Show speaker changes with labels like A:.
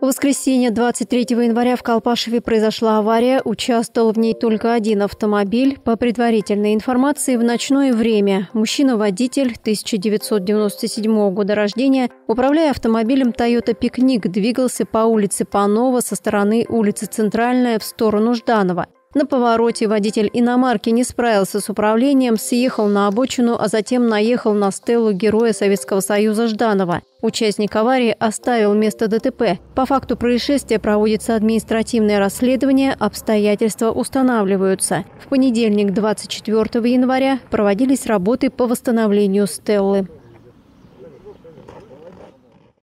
A: В воскресенье 23 января в Колпашеве произошла авария. Участвовал в ней только один автомобиль. По предварительной информации, в ночное время мужчина-водитель 1997 года рождения, управляя автомобилем Toyota Пикник, двигался по улице Панова со стороны улицы Центральная в сторону Жданова. На повороте водитель иномарки не справился с управлением, съехал на обочину, а затем наехал на стелу героя Советского Союза Жданова. Участник аварии оставил место ДТП. По факту происшествия проводится административное расследование, обстоятельства устанавливаются. В понедельник, 24 января, проводились работы по восстановлению стеллы.